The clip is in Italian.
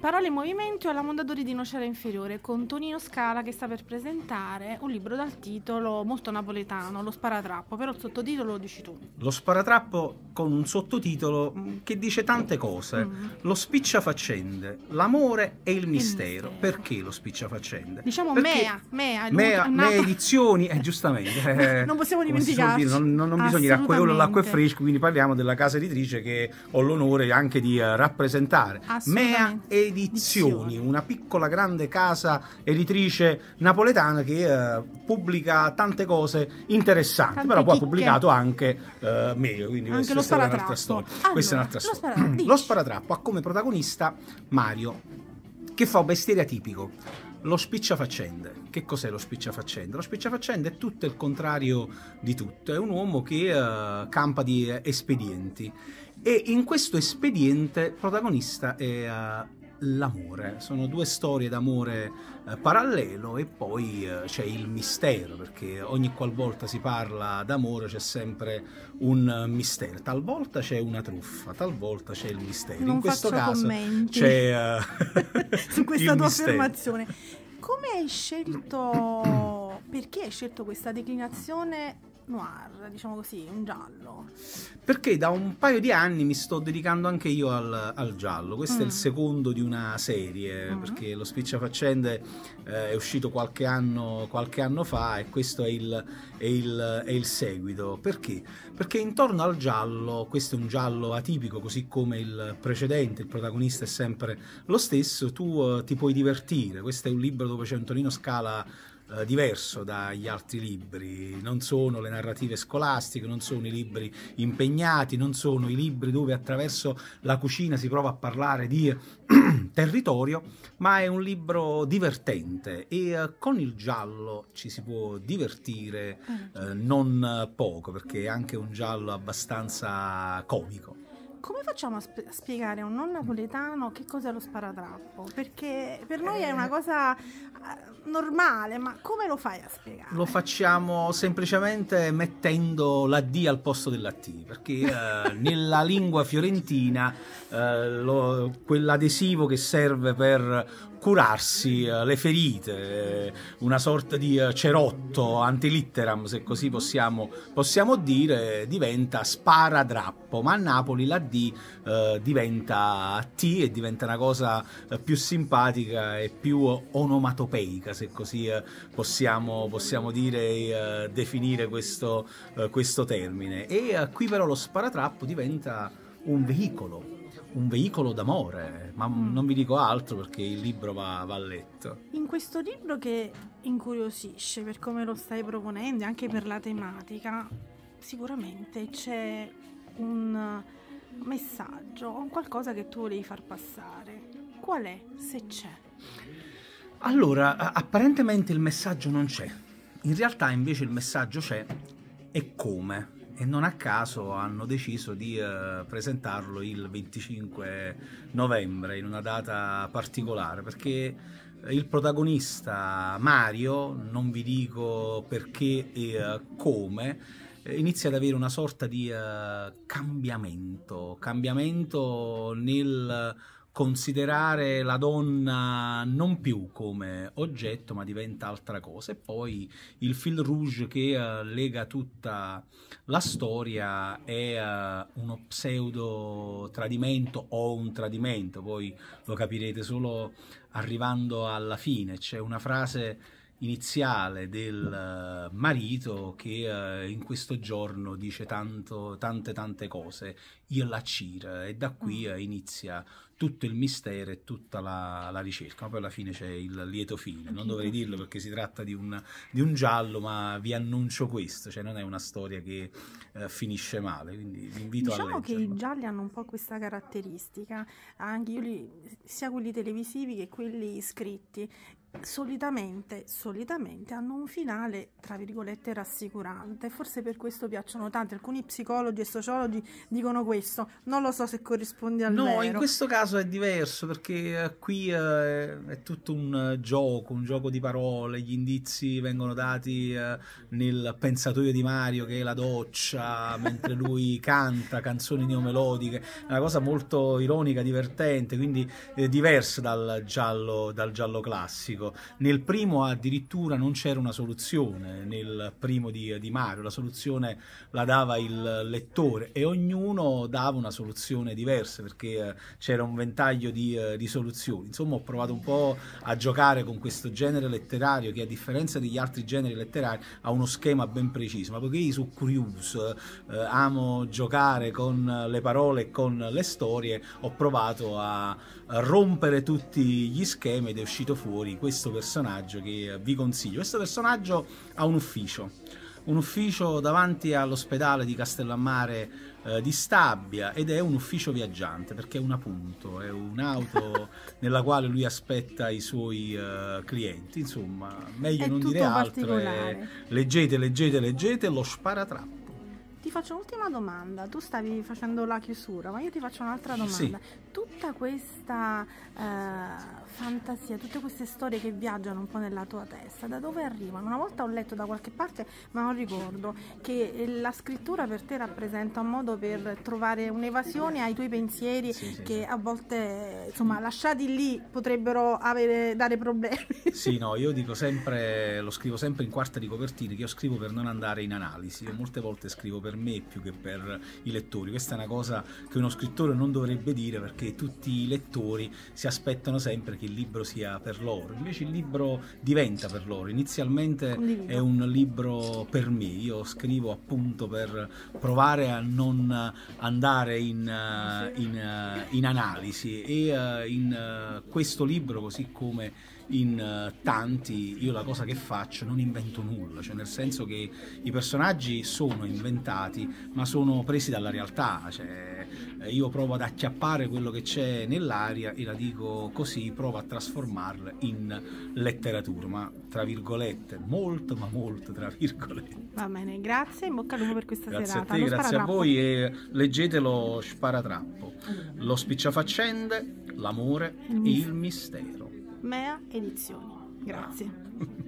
Parole in movimento alla Mondadori di Nocera Inferiore con Tonino Scala che sta per presentare un libro dal titolo molto napoletano, Lo sparatrappo, però il sottotitolo lo dici tu. Lo sparatrappo con un sottotitolo mm, che dice tante cose. Mm. Lo faccende, l'amore e il mistero. il mistero. Perché lo spiccia faccende? Diciamo Perché Mea, Mea, mea, mea edizioni, eh, giustamente. Eh, non possiamo dimenticarci. non, non, non bisogna l'acqua e l'acqua è fresca, quindi parliamo della casa editrice che ho l'onore anche di eh, rappresentare. Mea e Edizioni, una piccola grande casa editrice napoletana che eh, pubblica tante cose interessanti, tante però poi ha pubblicato anche eh, meglio, quindi anche questa, è un'altra storia. Allora, questa è un'altra storia. Sparatrappo. lo sparatrappo ha come protagonista Mario, che fa un bestiere atipico. Lo spicciafaccende. Che cos'è lo spicciafaccende? Lo spicciafaccende è tutto il contrario di tutto. È un uomo che uh, campa di eh, espedienti. E in questo espediente protagonista è uh, l'amore. Sono due storie d'amore eh, parallelo e poi eh, c'è il mistero, perché ogni qualvolta si parla d'amore c'è sempre un eh, mistero. Talvolta c'è una truffa, talvolta c'è il mistero. Non In questo caso commenti. c'è eh, su questa tua mistero. affermazione. Come hai scelto perché hai scelto questa declinazione noir, diciamo così, un giallo. Perché da un paio di anni mi sto dedicando anche io al, al giallo. Questo mm. è il mm. secondo di una serie, mm. perché lo Spicciafaccende eh, è uscito qualche anno, qualche anno, fa e questo è il, è, il, è il, seguito. Perché? Perché intorno al giallo, questo è un giallo atipico, così come il precedente, il protagonista è sempre lo stesso, tu eh, ti puoi divertire. Questo è un libro dove c'è Antonino Scala eh, diverso dagli altri libri, non sono le narrative scolastiche, non sono i libri impegnati, non sono i libri dove attraverso la cucina si prova a parlare di territorio, ma è un libro divertente e eh, con il giallo ci si può divertire ah, eh, non poco perché è anche un giallo abbastanza comico come facciamo a sp- spiegare a un non napoletano che cos'è lo sparadrappo? Perché per noi è una eh. cosa eh, normale, ma come lo fai a spiegare? Lo facciamo semplicemente mettendo la D al posto della T, perché eh, nella lingua fiorentina eh, quell'adesivo che serve per curarsi eh, le ferite, eh, una sorta di eh, cerotto antilitteram, se così possiamo, possiamo, dire, diventa sparadrappo, ma a Napoli la D diventa T e diventa una cosa più simpatica e più onomatopeica europeica, se così eh, possiamo, possiamo dire, eh, definire questo, eh, questo termine. E qui però lo sparatrappo diventa un veicolo un veicolo d'amore, ma mm. non vi dico altro perché il libro va, va, a letto. In questo libro che incuriosisce per come lo stai proponendo e anche per la tematica, sicuramente c'è un messaggio, qualcosa che tu volevi far passare. Qual è, se c'è? Allora, apparentemente il messaggio non c'è, in realtà invece il messaggio c'è e come. E non a caso hanno deciso di eh, presentarlo il 25 novembre, in una data particolare, perché il protagonista Mario, non vi dico perché e eh, come, inizia ad avere una sorta di eh, cambiamento, cambiamento nel considerare la donna non più come oggetto ma diventa altra cosa e poi il fil rouge che uh, lega tutta la storia è uh, uno pseudo tradimento o un tradimento poi lo capirete solo arrivando alla fine c'è una frase iniziale del eh, marito che eh, in questo giorno dice tanto, tante tante cose, il la e da qui mm. eh, inizia tutto il mistero e tutta la, la, ricerca, ma poi alla fine c'è il lieto fine, non dovrei dirlo perché si tratta di un, di un giallo, ma vi annuncio questo, cioè non è una storia che eh, finisce male, quindi vi invito diciamo a leggerlo. Diciamo che i gialli hanno un po' questa caratteristica, anche io li, sia quelli televisivi che quelli scritti, solitamente, solitamente hanno un finale tra virgolette rassicurante forse per questo piacciono tanto alcuni psicologi e sociologi dicono questo non lo so se corrisponde al no vero. in questo caso è diverso perché eh, qui eh, è tutto un eh, gioco un gioco di parole gli indizi vengono dati eh, nel pensatoio di Mario che è la doccia mentre lui canta canzoni neomelodiche una cosa molto ironica divertente quindi eh, diverso dal giallo, dal giallo classico fantastico. Nel primo addirittura non c'era una soluzione, nel primo di, di, Mario, la soluzione la dava il lettore e ognuno dava una soluzione diversa perché eh, c'era un ventaglio di, eh, di soluzioni. Insomma ho provato un po' a giocare con questo genere letterario che a differenza degli altri generi letterari ha uno schema ben preciso, ma poiché io sono curioso, eh, amo giocare con le parole e con le storie, ho provato a rompere tutti gli schemi ed è uscito fuori questo questo personaggio che vi consiglio. Questo personaggio ha un ufficio, un ufficio davanti all'ospedale di Castellammare eh, di Stabia ed è un ufficio viaggiante perché è un appunto, è un'auto nella quale lui aspetta i suoi eh, clienti, insomma, meglio è non dire altro. Eh, leggete, leggete, leggete lo sparatrappa. Ti faccio un'ultima domanda, tu stavi facendo la chiusura, ma io ti faccio un'altra domanda. Sì. Tutta questa eh, fantasia, tutte queste storie che viaggiano un po' nella tua testa, da dove arrivano? Una volta ho letto da qualche parte, ma non ricordo, che eh, la scrittura per te rappresenta un modo per trovare un'evasione ai tuoi pensieri sì, sì, che a volte, insomma, lasciati lì potrebbero avere, dare problemi. Sì, no, io dico sempre, lo scrivo sempre in quarta di copertina, che io scrivo per non andare in analisi, io molte volte scrivo per me più che per i lettori. Questa è una cosa che uno scrittore non dovrebbe dire perché tutti i lettori si aspettano sempre che il libro sia per loro. Invece il libro diventa per loro. Inizialmente Condivido. è un libro per me. Io scrivo appunto per provare a non andare in, in, in analisi e eh, in eh, questo libro, così come in uh, tanti, io la cosa che faccio non invento nulla, cioè nel senso che i personaggi sono inventati ma sono presi dalla realtà, cioè, eh, io provo ad acchiappare quello che c'è nell'aria e la dico così, provo a trasformarla in letteratura, ma tra virgolette, molto ma molto tra virgolette. Va bene, grazie, e bocca al lupo per questa grazie serata. Grazie a te, grazie a voi e lo Sparatrappo, lo spicciafaccende, l'amore e il mistero. Mea Edizioni. Grazie.